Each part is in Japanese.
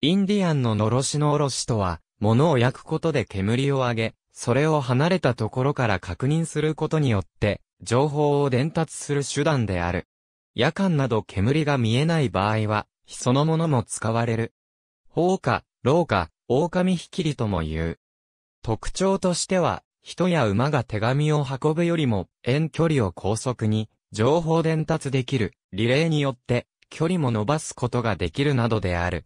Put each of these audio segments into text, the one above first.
インディアンののしのおろしとは、物を焼くことで煙を上げ、それを離れたところから確認することによって、情報を伝達する手段である。夜間など煙が見えない場合は、そのものも使われる。放火、老火、狼ひきりとも言う。特徴としては、人や馬が手紙を運ぶよりも遠距離を高速に情報伝達できるリレーによって距離も伸ばすことができるなどである。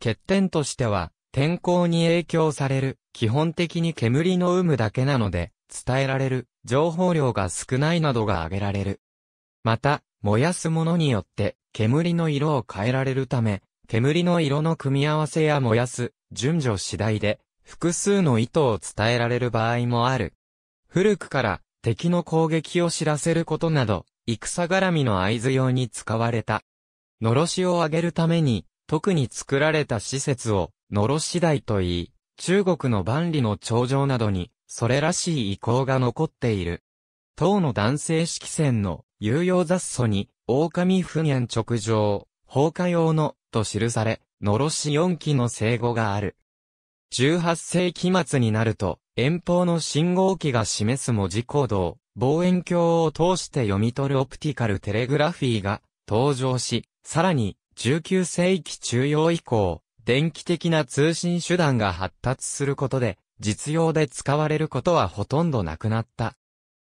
欠点としては、天候に影響される、基本的に煙の有無だけなので、伝えられる、情報量が少ないなどが挙げられる。また、燃やすものによって、煙の色を変えられるため、煙の色の組み合わせや燃やす、順序次第で、複数の意図を伝えられる場合もある。古くから、敵の攻撃を知らせることなど、戦絡みの合図用に使われた。のろしを上げるために、特に作られた施設を、のろし台と言い、中国の万里の頂上などに、それらしい遺構が残っている。唐の男性式船の有用雑草に、狼不言直上、放火用の、と記され、のろし四機の生後がある。18世紀末になると、遠方の信号機が示す文字行動、望遠鏡を通して読み取るオプティカルテレグラフィーが登場し、さらに19世紀中央以降、電気的な通信手段が発達することで、実用で使われることはほとんどなくなった。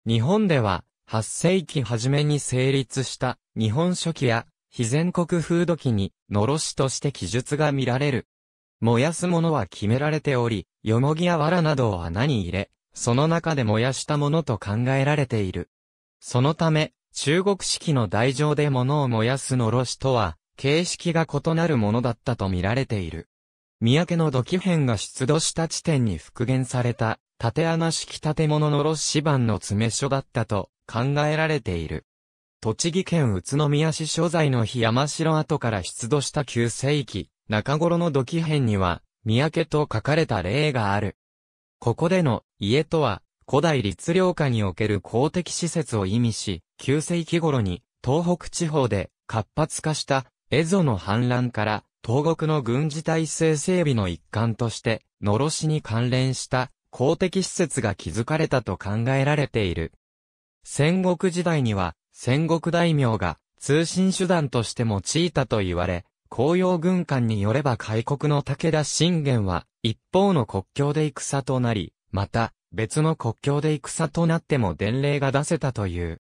日本では、8世紀初めに成立した日本書紀や非全国風土記に、のろしとして記述が見られる。燃やすものは決められており、よもぎや藁などを穴に入れ、その中で燃やしたものと考えられている。そのため、中国式の台上で物を燃やすのろしとは、形式が異なるものだったと見られている。三宅の土器片が出土した地点に復元された、縦穴式建物のロッシ版の詰所だったと考えられている。栃木県宇都宮市所在の日山城跡から出土した旧世紀、中頃の土器片には、三宅と書かれた例がある。ここでの家とは、古代律令下における公的施設を意味し、旧世紀頃に東北地方で活発化した蝦夷の反乱から、東国の軍事体制整備の一環として、のろしに関連した公的施設が築かれたと考えられている。戦国時代には、戦国大名が通信手段として用いたと言われ、紅葉軍艦によれば開国の武田信玄は、一方の国境で戦となり、また、別の国境で戦となっても伝令が出せたという。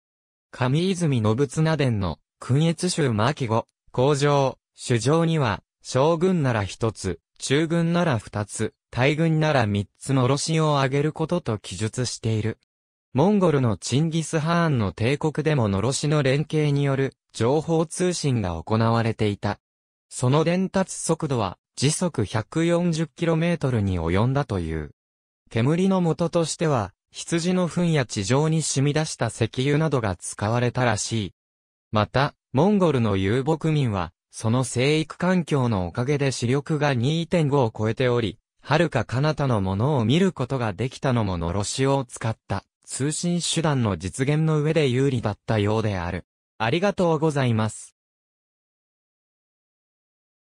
上泉信綱伝の、君越州巻後、工場、主上には、将軍なら一つ、中軍なら二つ、大軍なら三つのろしを上げることと記述している。モンゴルのチンギス・ハーンの帝国でものろしの連携による情報通信が行われていた。その伝達速度は時速 140km に及んだという。煙の元としては、羊の糞や地上に染み出した石油などが使われたらしい。また、モンゴルの遊牧民は、その生育環境のおかげで視力が2.5を超えており、遥か彼方のものを見ることができたのものろしを使った通信手段の実現の上で有利だったようである。ありがとうございます。